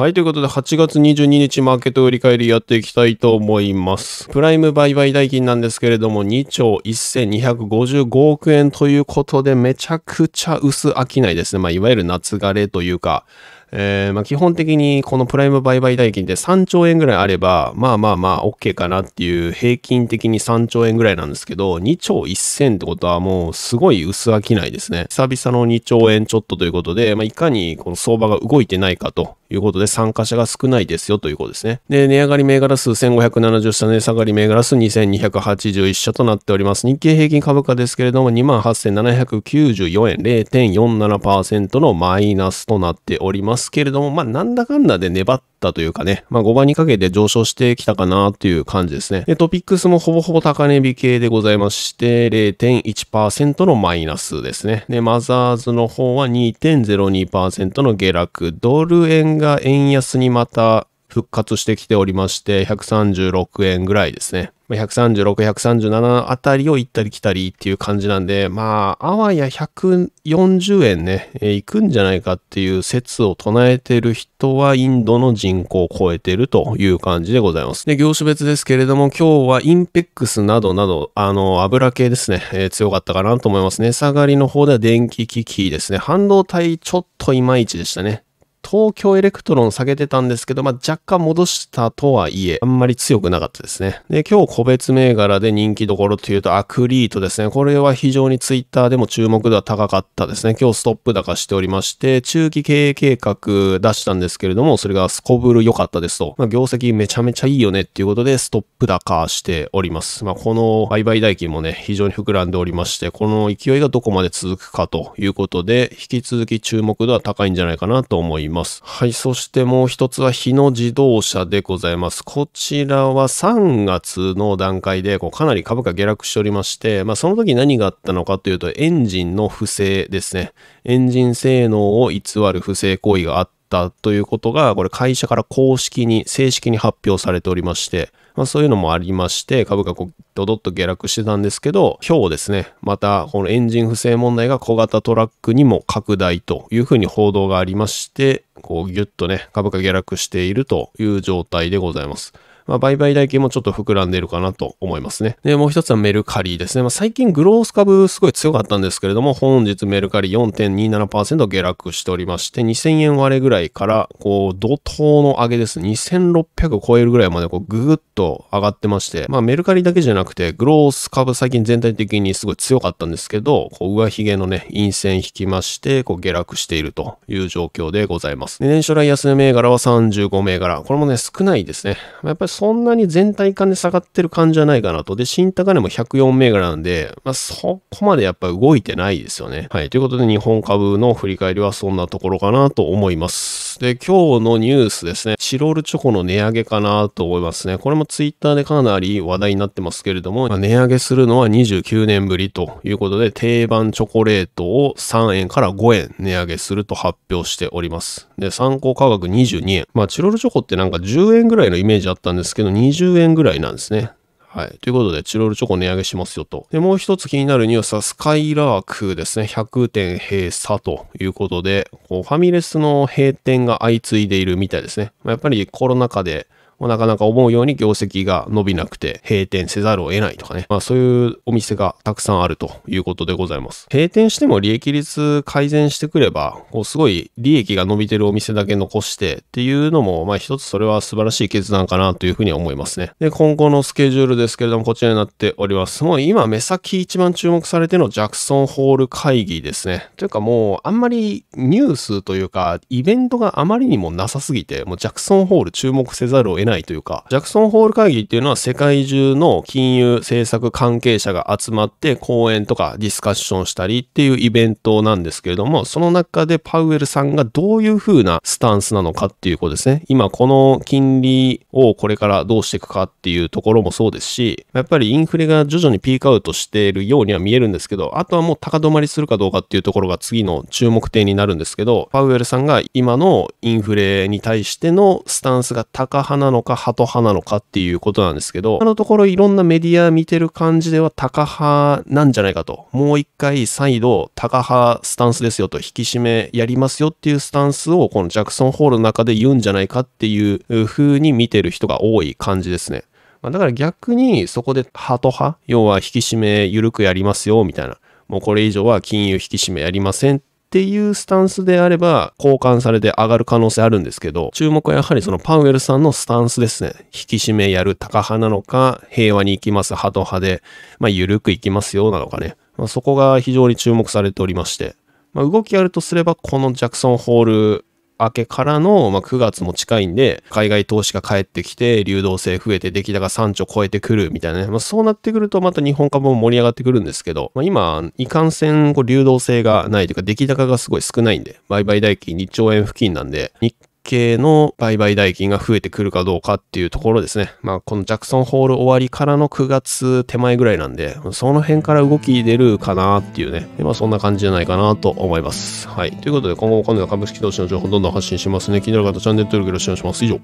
はい、ということで8月22日マーケット売り返りやっていきたいと思います。プライム売買代金なんですけれども2兆1255億円ということでめちゃくちゃ薄商いですね。まあいわゆる夏枯れというか、えー、まあ、基本的にこのプライム売買代金って3兆円ぐらいあれば、まあまあまあ OK かなっていう平均的に3兆円ぐらいなんですけど、2兆1000ってことはもうすごい薄飽きないですね。久々の2兆円ちょっとということで、まあ、いかにこの相場が動いてないかということで参加者が少ないですよということですね。で、値上がり銘柄数1570社、値下がり銘柄数2281社となっております。日経平均株価ですけれども28,794円0.47%のマイナスとなっております。ますけれども、まあ、なんだかんだで粘ったというかね、まあ、5番にかけて上昇してきたかなっていう感じですね。で、トピックスもほぼほぼ高値引きでございまして、0.1%のマイナスですね。で、マザーズの方は2.02%の下落。ドル円が円安にまた復活してきておりまして、136円ぐらいですね。136、137あたりを行ったり来たりっていう感じなんで、まあ、あわや140円ね、行くんじゃないかっていう説を唱えてる人はインドの人口を超えてるという感じでございます。で、業種別ですけれども、今日はインペックスなどなど、あの、油系ですね、えー、強かったかなと思います。値下がりの方では電気機器ですね。半導体ちょっといまいちでしたね。東京エレクトロン下げてたんですけど、まあ、若干戻したとはいえ、あんまり強くなかったですね。で、今日個別銘柄で人気どころというと、アクリートですね。これは非常にツイッターでも注目度は高かったですね。今日ストップ高しておりまして、中期経営計画出したんですけれども、それがすこぶる良かったですと。まあ、業績めちゃめちゃいいよねっていうことで、ストップ高しております。まあ、この売買代金もね、非常に膨らんでおりまして、この勢いがどこまで続くかということで、引き続き注目度は高いんじゃないかなと思います。ます。はい、そしてもう一つは日野自動車でございます。こちらは3月の段階でこうかなり株価下落しておりまして、まあ、その時何があったのかというとエンジンの不正ですね。エンジン性能を偽る不正行為があったったということが、これ会社から公式に、正式に発表されておりまして、まあ、そういうのもありまして、株価こうドドッと下落してたんですけど、今日ですね、またこのエンジン不正問題が小型トラックにも拡大というふうに報道がありまして、こうギュッとね、株価下落しているという状態でございます。まあ、売買代金もちょっと膨らんでるかなと思いますね。で、もう一つはメルカリですね。まあ、最近グロース株すごい強かったんですけれども、本日メルカリ4.27%下落しておりまして、2000円割れぐらいから、こう、怒涛の上げです。2600を超えるぐらいまでこうググッと上がってまして、まあ、メルカリだけじゃなくて、グロース株最近全体的にすごい強かったんですけど、こう上髭のね、陰線引きまして、こう下落しているという状況でございます。年初来安値銘柄は35銘柄。これもね、少ないですね。まあ、やっぱりそんなに全体感で下がってる感じじゃないかなと。で、新高値も104銘柄なんで、まあ、そこまでやっぱ動いてないですよね。はい。ということで、日本株の振り返りはそんなところかなと思います。で、今日のニュースですね。チロルチョコの値上げかなと思いますね。これもツイッターでかなり話題になってますけれども、まあ、値上げするのは29年ぶりということで、定番チョコレートを3円から5円値上げすると発表しております。で、参考価格22円。まあ、チロルチョコってなんか10円ぐらいのイメージあったんですけど、20円ぐらいなんですね。はい。ということで、チロルチョコ値上げしますよと。で、もう一つ気になるニュースは、スカイラークですね。100店閉鎖ということで、こうファミレスの閉店が相次いでいるみたいですね。まあ、やっぱりコロナ禍で、まあ、なかなか思うように業績が伸びなくて閉店せざるを得ないとかね、まあ、そういうお店がたくさんあるということでございます。閉店しても利益率改善してくれば、こうすごい利益が伸びてるお店だけ残してっていうのも、まあ一つそれは素晴らしい決断かなというふうに思いますね。で、今後のスケジュールですけれども、こちらになっております。もう今目先一番注目されてのジャクソンホール会議ですね。というかもうあんまりニュースというかイベントがあまりにもなさすぎて、もうジャクソンホール注目せざるを得ないないというか、ジャクソンホール会議っていうのは世界中の金融政策関係者が集まって講演とかディスカッションしたりっていうイベントなんですけれども、その中でパウエルさんがどういう風なスタンスなのかっていうことですね。今この金利をこれからどうしていくかっていうところもそうですし、やっぱりインフレが徐々にピークアウトしているようには見えるんですけど、あとはもう高止まりするかどうかっていうところが次の注目点になるんですけど、パウエルさんが今のインフレに対してのスタンスが高派なのかハト派なのかっていうことなんですけど、あのところいろんなメディア見てる感じではタカ派なんじゃないかと、もう一回再度タカ派スタンスですよと、引き締めやりますよっていうスタンスをこのジャクソンホールの中で言うんじゃないかっていう風に見てる人が多い感じですね。まだから逆にそこでハト派、要は引き締め緩くやりますよみたいな。もうこれ以上は金融引き締めやりませんっっていうスタンスであれば、交換されて上がる可能性あるんですけど、注目はやはりそのパウエルさんのスタンスですね。引き締めやる高派なのか、平和に行きますハト派で、まあ、緩く行きますよなのかね。まあ、そこが非常に注目されておりまして、まあ、動きあるとすれば、このジャクソンホール明けからの、まあ、9月も近いんで、海外投資が帰ってきて、流動性増えて、出来高3兆超えてくるみたいなね。まあ、そうなってくると、また日本株も盛り上がってくるんですけど、まあ、今、いかんせん、こう、流動性がないというか、出来高がすごい少ないんで、売買代金2兆円付近なんで、日系の売買代金が増えてくるかどうかっていうところですね。まあ、このジャクソンホール終わりからの9月手前ぐらいなんで、その辺から動き出るかなっていうね。まあ、そんな感じじゃないかなと思います。はい。ということで、今後も今度は株式投資の情報どんどん発信しますね。気になる方、チャンネル登録よろしくお願いします。以上。